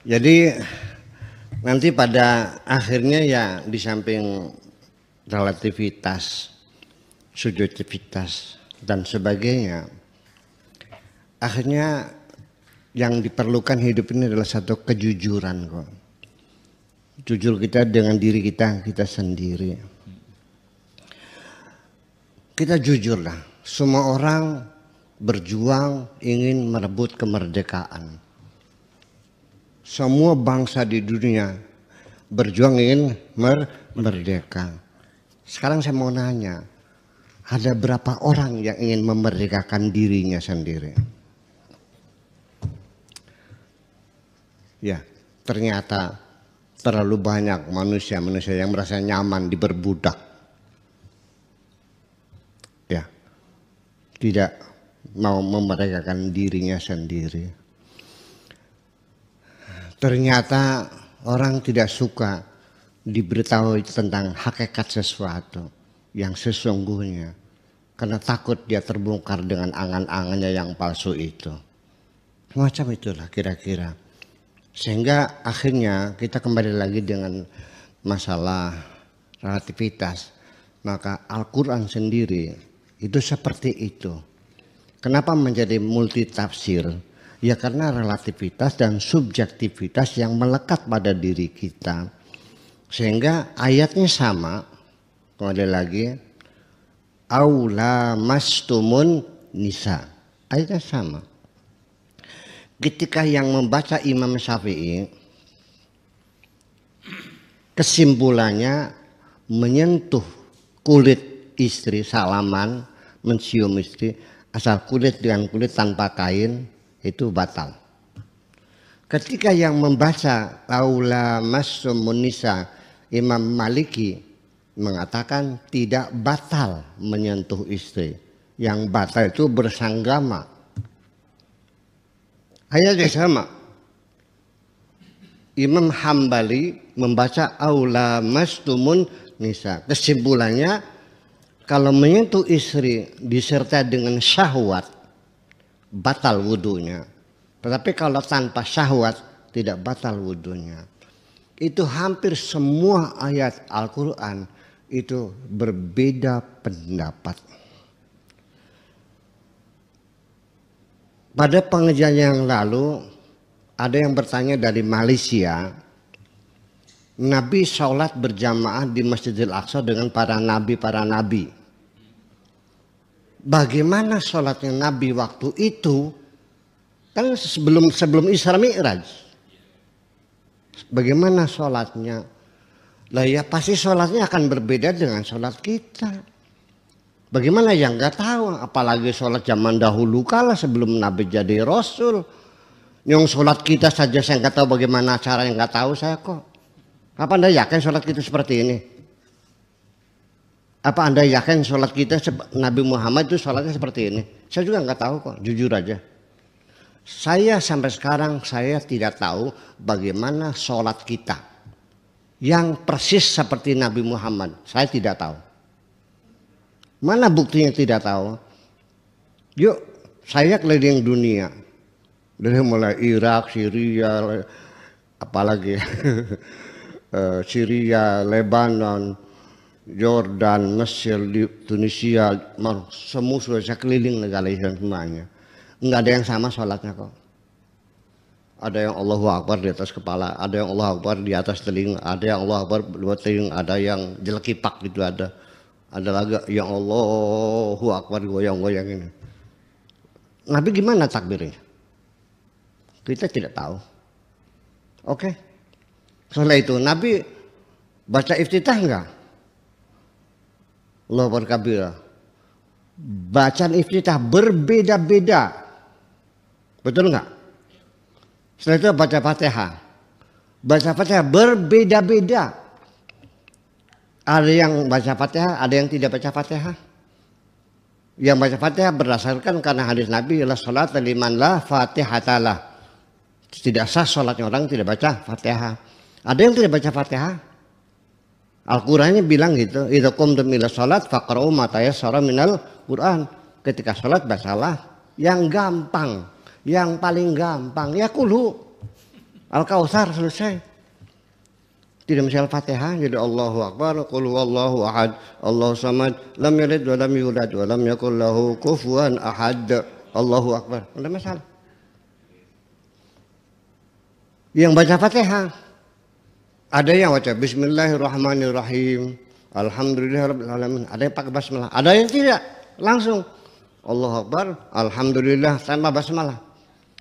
Jadi nanti pada akhirnya ya di samping relativitas, subjektivitas dan sebagainya, akhirnya yang diperlukan hidup ini adalah satu kejujuran kok. Jujur kita dengan diri kita kita sendiri. Kita jujur lah, semua orang berjuang ingin merebut kemerdekaan semua bangsa di dunia berjuang ingin mer merdeka. Sekarang saya mau nanya, ada berapa orang yang ingin memerdekakan dirinya sendiri? Ya, ternyata terlalu banyak manusia-manusia yang merasa nyaman diperbudak. Ya, tidak mau memerdekakan dirinya sendiri ternyata orang tidak suka diberitahu tentang hakikat sesuatu yang sesungguhnya karena takut dia terbongkar dengan angan-angannya yang palsu itu. Macam itulah kira-kira. Sehingga akhirnya kita kembali lagi dengan masalah relativitas. Maka Al-Quran sendiri itu seperti itu. Kenapa menjadi multi tafsir? Ya karena relativitas dan subjektivitas yang melekat pada diri kita. Sehingga ayatnya sama, kembali lagi, aula mastumun nisa. Ayatnya sama. Ketika yang membaca Imam Syafi'i, kesimpulannya menyentuh kulit istri salaman, mencium istri, asal kulit dengan kulit tanpa kain, itu batal. Ketika yang membaca Aula Masum Munisa Imam Maliki mengatakan tidak batal menyentuh istri. Yang batal itu bersanggama. saja sama. Imam Hambali membaca Aula Mastumun Nisa. Kesimpulannya kalau menyentuh istri disertai dengan syahwat batal wudhunya. Tetapi kalau tanpa syahwat tidak batal wudhunya. Itu hampir semua ayat Al-Quran itu berbeda pendapat. Pada pengajian yang lalu ada yang bertanya dari Malaysia. Nabi sholat berjamaah di Masjidil Aqsa dengan para nabi-para nabi. -para nabi bagaimana sholatnya Nabi waktu itu kan sebelum sebelum Isra Mi'raj bagaimana sholatnya lah ya pasti sholatnya akan berbeda dengan sholat kita bagaimana yang nggak tahu apalagi sholat zaman dahulu kala sebelum Nabi jadi Rasul yang sholat kita saja saya nggak tahu bagaimana cara yang nggak tahu saya kok apa anda yakin sholat kita seperti ini apa Anda yakin sholat kita Nabi Muhammad itu sholatnya seperti ini? Saya juga nggak tahu kok, jujur aja. Saya sampai sekarang saya tidak tahu bagaimana sholat kita yang persis seperti Nabi Muhammad. Saya tidak tahu. Mana buktinya tidak tahu? Yuk, saya keliling dunia. Dari mulai Irak, Syria, apalagi eh, Syria, Lebanon, Jordan, Mesir, di Tunisia, semua saya keliling negara Islam semuanya. Enggak ada yang sama sholatnya kok. Ada yang Allahu Akbar di atas kepala, ada yang Allahu Akbar di atas telinga, ada yang Allahu Akbar di luar telinga, ada yang jelek kipak gitu ada. Ada lagi yang Allahu Akbar goyang-goyang ini. Nabi gimana takbirnya? Kita tidak tahu. Oke. Okay. Setelah itu Nabi baca iftitah enggak? Allah berkabir. Bacaan iftitah berbeda-beda. Betul enggak? Setelah itu baca Fatihah. Baca Fatihah berbeda-beda. Ada yang baca Fatihah, ada yang tidak baca Fatihah. Yang baca Fatihah berdasarkan karena hadis Nabi ialah sholat liman la fatihatalah. Tidak sah sholatnya orang tidak baca Fatihah. Ada yang tidak baca Fatihah, Al-Qur'annya bilang gitu, "Idza qumtum ila salat faqra'u ma tayassara minal Qur'an." Ketika salat bacalah yang gampang, yang paling gampang ya kulu. Al-Kautsar selesai. Tidak mesti Al-Fatihah, jadi Allahu Akbar, Qul Allahu ahad, Allahu samad, lam yalid wa lam yulad wa lam yakul lahu kufuwan ahad. Allahu Akbar. Tidak masalah. Yang baca Fatihah ada yang baca Bismillahirrahmanirrahim. Alhamdulillahirrahmanirrahim. Ada yang pakai basmalah. Ada yang tidak. Langsung. Allah Akbar. Alhamdulillah. Tanpa basmalah.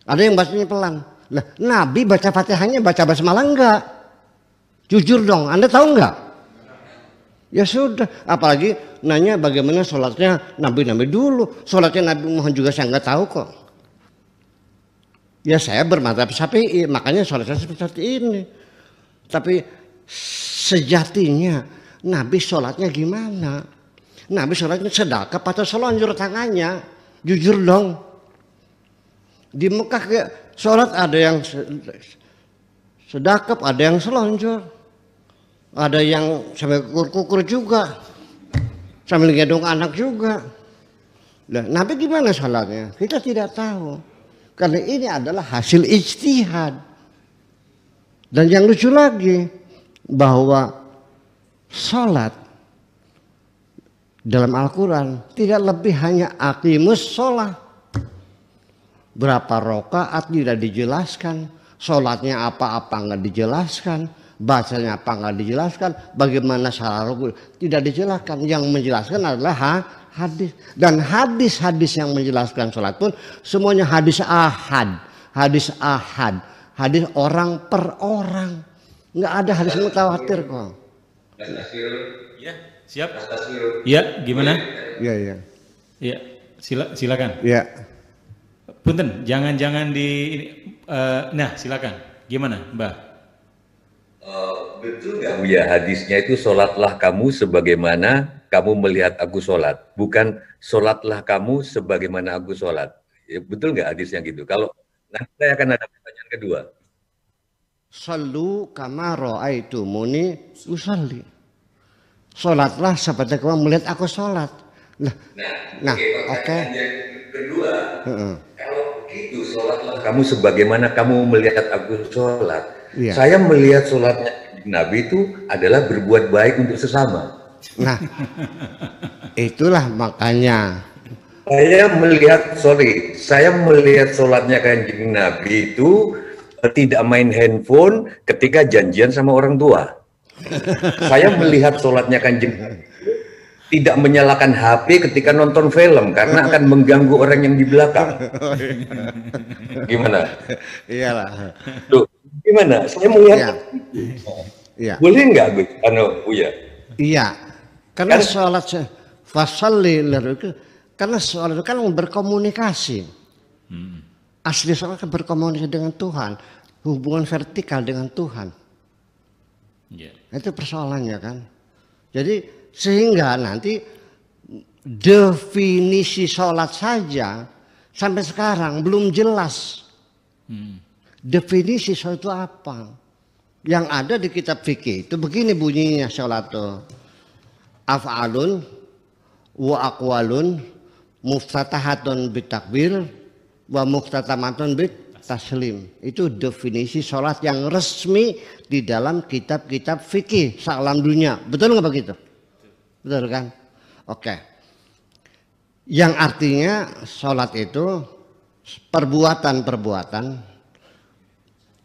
Ada yang bacanya pelan. Nah, Nabi baca fatihahnya baca basmalah enggak? Jujur dong. Anda tahu enggak? Ya sudah. Apalagi nanya bagaimana sholatnya Nabi-Nabi dulu. Sholatnya Nabi Muhammad juga saya enggak tahu kok. Ya saya bermata sapi. Makanya sholatnya seperti ini. Tapi sejatinya Nabi sholatnya gimana? Nabi sholatnya sedekah atau selonjur tangannya? Jujur dong. Di Mekah sholat ada yang sedekah, ada yang selonjur. Ada yang sampai kukur-kukur juga. Sambil gendong anak juga. Nah, Nabi gimana sholatnya? Kita tidak tahu. Karena ini adalah hasil ijtihad dan yang lucu lagi bahwa sholat dalam Al-Quran tidak lebih hanya akimus sholat. Berapa rokaat tidak dijelaskan, sholatnya apa-apa nggak dijelaskan, bacanya apa nggak dijelaskan, bagaimana salah rukun tidak dijelaskan. Yang menjelaskan adalah ha, hadis dan hadis-hadis yang menjelaskan sholat pun semuanya hadis ahad, hadis ahad hadis orang per orang. Nggak ada hadis khawatir kok. Ya, siap. Iya, gimana? Iya, iya. ya Iya, sila, silakan. Iya. Punten, jangan-jangan di uh, nah, silakan. Gimana, Mbak? Uh, eh, betul nggak ya hadisnya itu sholatlah kamu sebagaimana kamu melihat aku sholat, bukan sholatlah kamu sebagaimana aku sholat. Ya, betul nggak hadisnya gitu? Kalau Nanti saya akan ada pertanyaan kedua. kamaro kama muni usalli. Salatlah seperti kamu melihat aku salat. Nah, nah, oke. Okay, okay. Kedua, uh -uh. kalau begitu salatlah kamu sebagaimana kamu melihat aku salat. Yeah. Saya melihat salatnya Nabi itu adalah berbuat baik untuk sesama. Nah, itulah makanya saya melihat sorry saya melihat sholatnya kanjeng nabi itu eh, tidak main handphone ketika janjian sama orang tua saya melihat sholatnya kanjeng nabi tidak menyalakan HP ketika nonton film karena akan mengganggu orang yang di belakang. Oh, iya. Gimana? Iyalah. Duh, gimana? Saya melihat. Iya. iya. Boleh nggak, Gus? Anu, Uya? Iya. Karena kan, sholat fasalli karena soal itu kan berkomunikasi. Hmm. Asli soal kan berkomunikasi dengan Tuhan, hubungan vertikal dengan Tuhan. Yeah. Itu persoalannya kan. Jadi sehingga nanti definisi sholat saja sampai sekarang belum jelas. Hmm. Definisi sholat itu apa? Yang ada di kitab fikih itu begini bunyinya sholat itu. Af'alun wa aqwalun muftatahatun bitakbir wa muftatamatun bit taslim. Itu definisi sholat yang resmi di dalam kitab-kitab fikih salam dunia. Betul nggak begitu? Betul kan? Oke. Yang artinya sholat itu perbuatan-perbuatan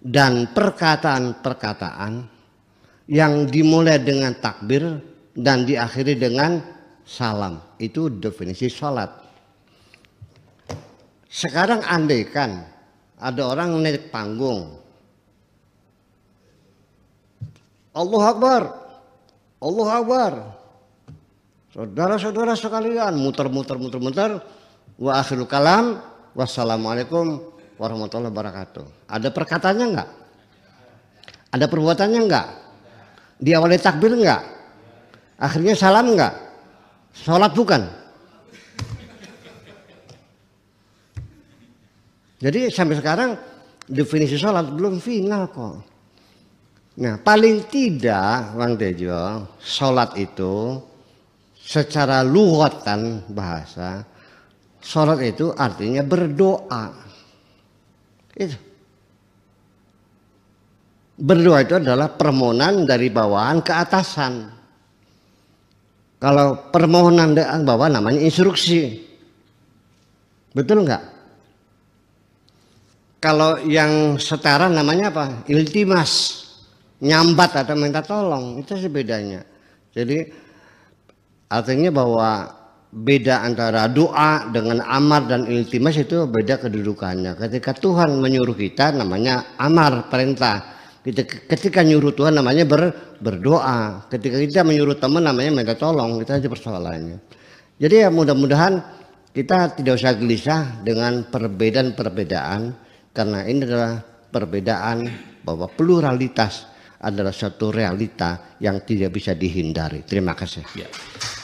dan perkataan-perkataan yang dimulai dengan takbir dan diakhiri dengan salam. Itu definisi sholat. Sekarang andaikan ada orang naik panggung. Allah Akbar. Allah Akbar. Saudara-saudara sekalian muter-muter muter-muter wa akhiru kalam wassalamualaikum warahmatullahi wabarakatuh. Ada perkataannya enggak? Ada perbuatannya enggak? Diawali takbir enggak? Akhirnya salam enggak? Sholat bukan? Jadi sampai sekarang definisi sholat belum final kok. Nah paling tidak Bang Tejo, sholat itu secara luwatan bahasa, sholat itu artinya berdoa. Itu. Berdoa itu adalah permohonan dari bawahan ke atasan. Kalau permohonan dari bawah namanya instruksi. Betul enggak? Kalau yang setara namanya apa? Iltimas. Nyambat atau minta tolong, itu sebedanya. Jadi artinya bahwa beda antara doa dengan amar dan iltimas itu beda kedudukannya. Ketika Tuhan menyuruh kita namanya amar, perintah ketika nyuruh Tuhan namanya ber, berdoa ketika kita menyuruh teman namanya minta tolong Itu aja persoalannya jadi ya mudah-mudahan kita tidak usah gelisah dengan perbedaan-perbedaan karena ini adalah perbedaan bahwa pluralitas adalah satu realita yang tidak bisa dihindari. Terima kasih. Ya.